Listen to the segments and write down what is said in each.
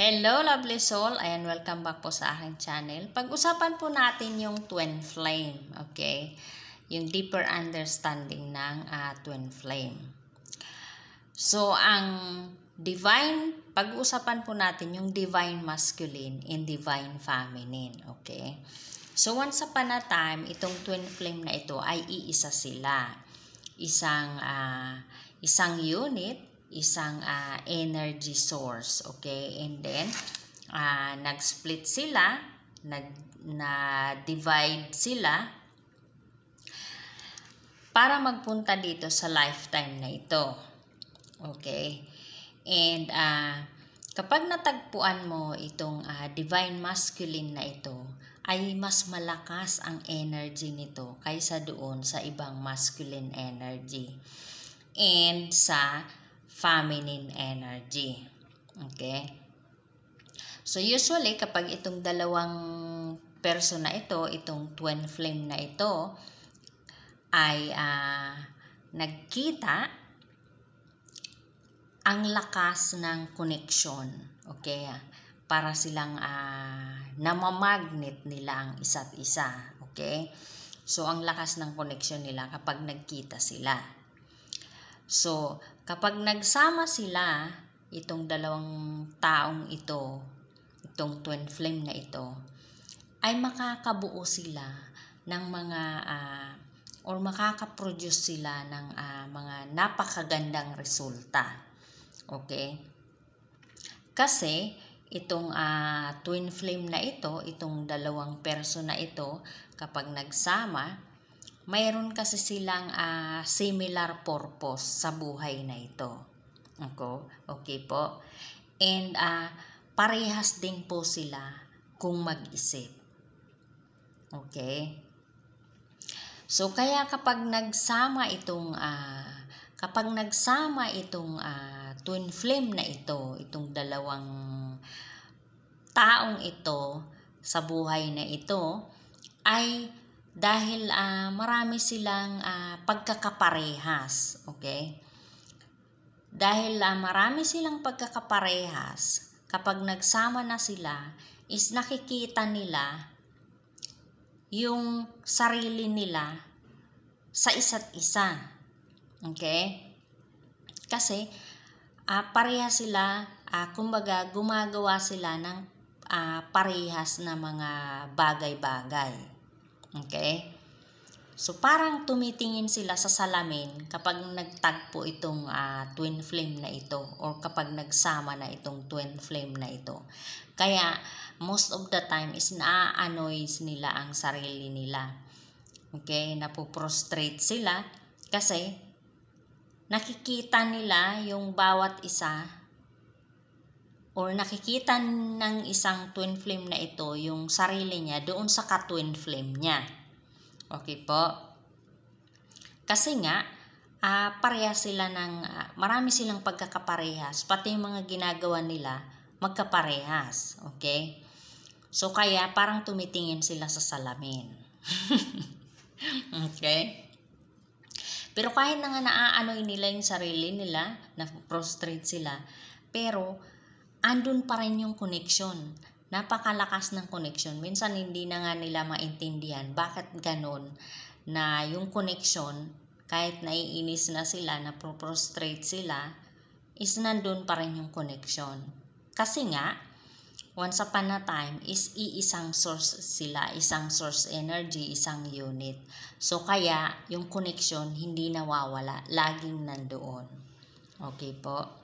Hello lovely soul, and welcome back po sa aking channel. Pag-usapan po natin yung twin flame, okay? Yung deeper understanding ng uh, twin flame. So ang divine, pag-usapan po natin yung divine masculine and divine feminine, okay? So once upon a time, itong twin flame na ito ay iisa sila. Isang uh, isang unit isang uh, energy source. Okay? And then, uh, nag-split sila, nag, na-divide sila para magpunta dito sa lifetime na ito. Okay? And, uh, kapag natagpuan mo itong uh, divine masculine na ito, ay mas malakas ang energy nito kaysa doon sa ibang masculine energy. And sa feminine energy. Okay? So usually kapag itong dalawang person na ito, itong twin flame na ito ay uh, nagkita ang lakas ng connection. Okay? Para silang uh, namamagnet nila ang isa't isa. Okay? So, ang lakas ng connection nila kapag nagkita sila. So, Kapag nagsama sila, itong dalawang taong ito, itong twin flame na ito, ay makakabuo sila ng mga uh, or makakaproduce sila ng uh, mga napakagandang resulta. Okay? Kasi itong uh, twin flame na ito, itong dalawang perso na ito, kapag nagsama, mayroon kasi silang uh, similar purpose sa buhay na ito. Okay, okay po. And uh, parehas din po sila kung mag-isip. Okay? So kaya kapag nagsama itong uh, kapag nagsama itong uh, twin flame na ito, itong dalawang taong ito sa buhay na ito ay dahil uh, marami silang uh, pagkakaparehas, okay? Dahil uh, marami silang pagkakaparehas, kapag nagsama na sila, is nakikita nila yung sarili nila sa isa't isa. Okay? Kasi uh, pareha sila, uh, kumbaga gumagawa sila ng uh, parehas na mga bagay-bagay. Okay? So, parang tumitingin sila sa salamin kapag nagtagpo itong uh, twin flame na ito or kapag nagsama na itong twin flame na ito. Kaya, most of the time is naa annoy nila ang sarili nila. Okay? Napuprostrate sila kasi nakikita nila yung bawat isa or nakikita ng isang twin flame na ito yung sarili niya doon sa ka-twin flame niya. Okay po? Kasi nga, uh, pareha sila ng, uh, marami silang pagkakaparehas, pati yung mga ginagawa nila magkaparehas. Okay? So, kaya parang tumitingin sila sa salamin. okay? Pero kahit na nga naaanoy nila yung sarili nila, na-prostrate sila, pero andun pa rin yung connection. Napakalakas ng connection. Minsan hindi na nga nila maintindihan bakit ganun na yung connection, kahit naiinis na sila, na prostrate sila, is nandun pa rin yung connection. Kasi nga, once upon a time, is iisang source sila, isang source energy, isang unit. So, kaya yung connection hindi nawawala, laging nandoon. Okay po?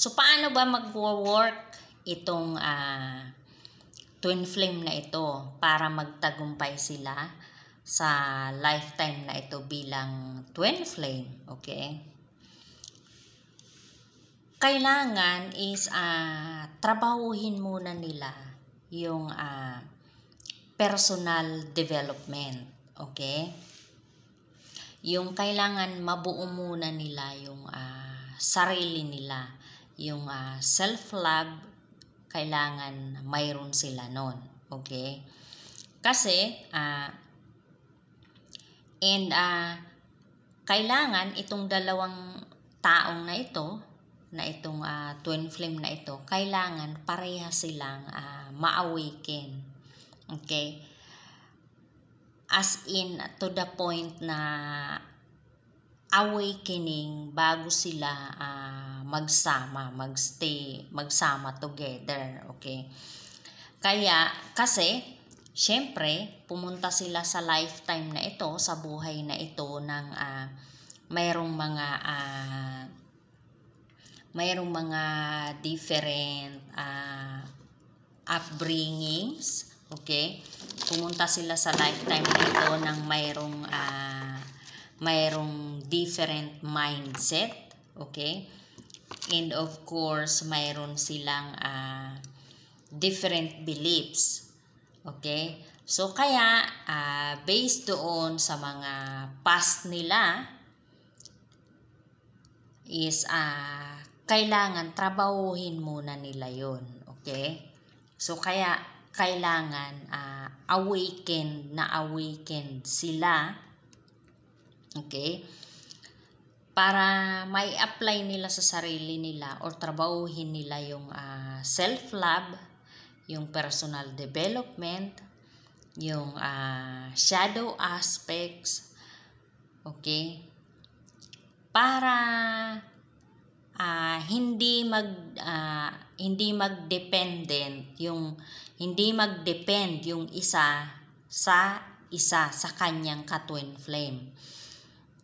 So, paano ba mag-work itong uh, twin flame na ito para magtagumpay sila sa lifetime na ito bilang twin flame? Okay? Kailangan is uh, trabahuhin muna nila yung uh, personal development. Okay? Yung kailangan mabuo muna nila yung uh, sarili nila yung uh, self-love, kailangan mayroon sila noon. Okay? Kasi, uh, and uh, kailangan itong dalawang taong na ito, na itong uh, twin flame na ito, kailangan pareha silang uh, ma-awaken. Okay? As in, to the point na awakening bago sila uh, magsama, magstay, magsama together, okay? Kaya, kasi, syempre, pumunta sila sa lifetime na ito, sa buhay na ito ng uh, mayroong mga uh, mayroong mga different uh, upbringings, okay? Pumunta sila sa lifetime na ito ng mayroong uh, mayroong different mindset. Okay? And of course, mayroon silang uh, different beliefs. Okay? So, kaya, uh, based doon sa mga past nila, is uh, kailangan trabahuhin muna nila yon Okay? So, kaya, kailangan uh, awaken, na awaken sila. Okay? para may apply nila sa sarili nila or trabahuhin nila yung uh, ah, self-love, yung personal development, yung uh, shadow aspects, okay? Para uh, hindi mag uh, hindi magdependent yung hindi magdepend yung isa sa isa sa kanyang ka-twin flame.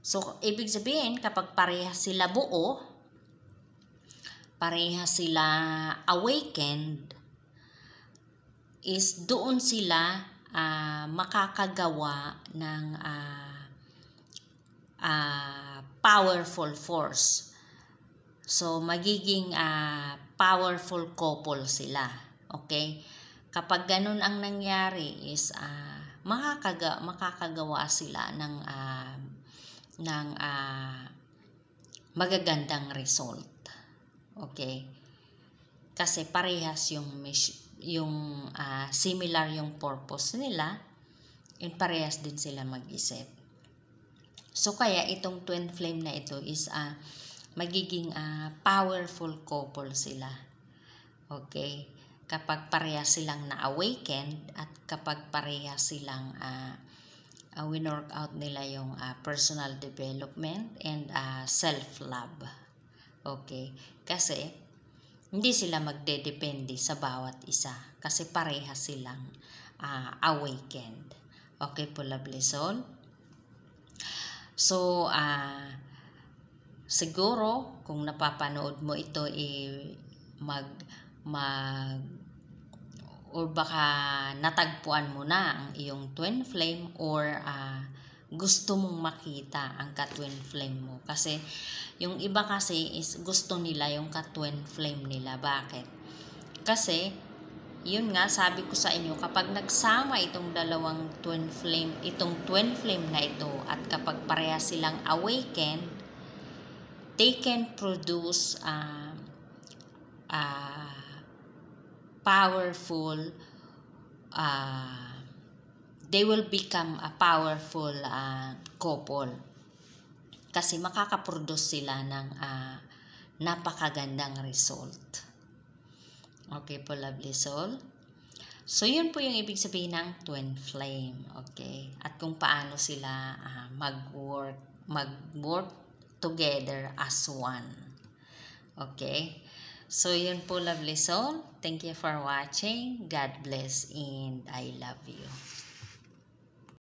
So, ibig sabihin, kapag pareha sila buo, pareha sila awakened, is doon sila uh, makakagawa ng uh, uh, powerful force. So, magiging uh, powerful couple sila. Okay? Kapag ganun ang nangyari is uh, makakaga makakagawa sila ng uh, ng uh, magagandang result. Okay? Kasi parehas yung yung uh, similar yung purpose nila and parehas din sila mag-isip. So kaya itong twin flame na ito is uh, magiging uh, powerful couple sila. Okay? Kapag parehas silang na-awakened at kapag parehas silang uh, uh, winork out nila yung uh, personal development and uh, self-love. Okay? Kasi, hindi sila magde-depende sa bawat isa. Kasi pareha silang uh, awakened. Okay po, lovely soul? So, uh, siguro, kung napapanood mo ito, eh, mag, mag, or baka natagpuan mo na ang iyong twin flame or uh, gusto mong makita ang ka-twin flame mo. Kasi yung iba kasi is gusto nila yung ka-twin flame nila. Bakit? Kasi yun nga sabi ko sa inyo kapag nagsama itong dalawang twin flame, itong twin flame na ito at kapag pareha silang awaken, they can produce uh, uh, powerful uh, they will become a powerful uh, couple kasi makakaproduce sila ng uh, napakagandang result. Okay po, lovely soul. So, yun po yung ibig sabihin ng twin flame. Okay? At kung paano sila uh, mag-work mag-work together as one. Okay? So, yun po, lovely soul. Thank you for watching. God bless and I love you.